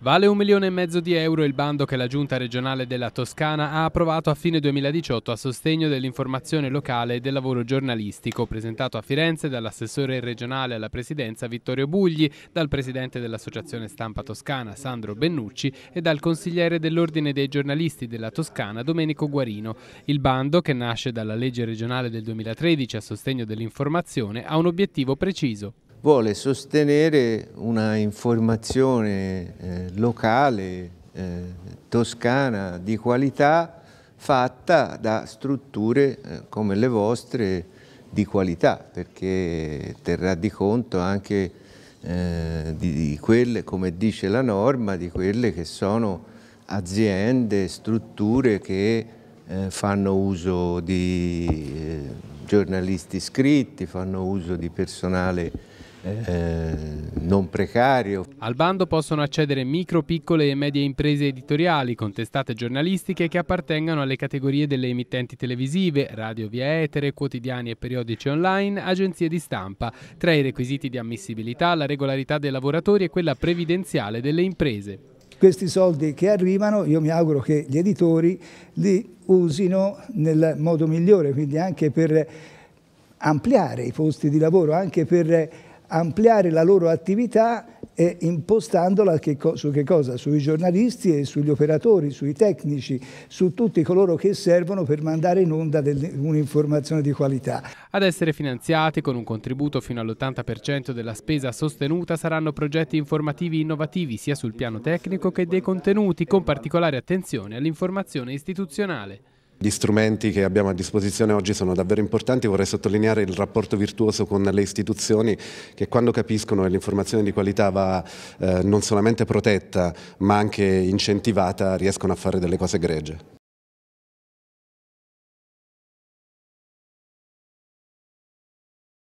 Vale un milione e mezzo di euro il bando che la Giunta regionale della Toscana ha approvato a fine 2018 a sostegno dell'informazione locale e del lavoro giornalistico, presentato a Firenze dall'assessore regionale alla presidenza Vittorio Bugli, dal presidente dell'associazione stampa toscana Sandro Bennucci e dal consigliere dell'Ordine dei giornalisti della Toscana Domenico Guarino. Il bando, che nasce dalla legge regionale del 2013 a sostegno dell'informazione, ha un obiettivo preciso, vuole sostenere una informazione eh, locale, eh, toscana, di qualità, fatta da strutture eh, come le vostre di qualità, perché terrà di conto anche eh, di, di quelle, come dice la norma, di quelle che sono aziende, strutture che eh, fanno uso di eh, giornalisti scritti, fanno uso di personale eh, non precario. Al bando possono accedere micro, piccole e medie imprese editoriali contestate giornalistiche che appartengano alle categorie delle emittenti televisive, radio via etere, quotidiani e periodici online, agenzie di stampa. Tra i requisiti di ammissibilità la regolarità dei lavoratori e quella previdenziale delle imprese. Questi soldi che arrivano io mi auguro che gli editori li usino nel modo migliore, quindi anche per ampliare i posti di lavoro, anche per ampliare la loro attività eh, impostandola che su che cosa? Sui giornalisti e sugli operatori, sui tecnici, su tutti coloro che servono per mandare in onda un'informazione di qualità. Ad essere finanziati con un contributo fino all'80% della spesa sostenuta saranno progetti informativi innovativi sia sul piano tecnico che dei contenuti, con particolare attenzione all'informazione istituzionale. Gli strumenti che abbiamo a disposizione oggi sono davvero importanti, vorrei sottolineare il rapporto virtuoso con le istituzioni che quando capiscono che l'informazione di qualità va eh, non solamente protetta ma anche incentivata riescono a fare delle cose gregge.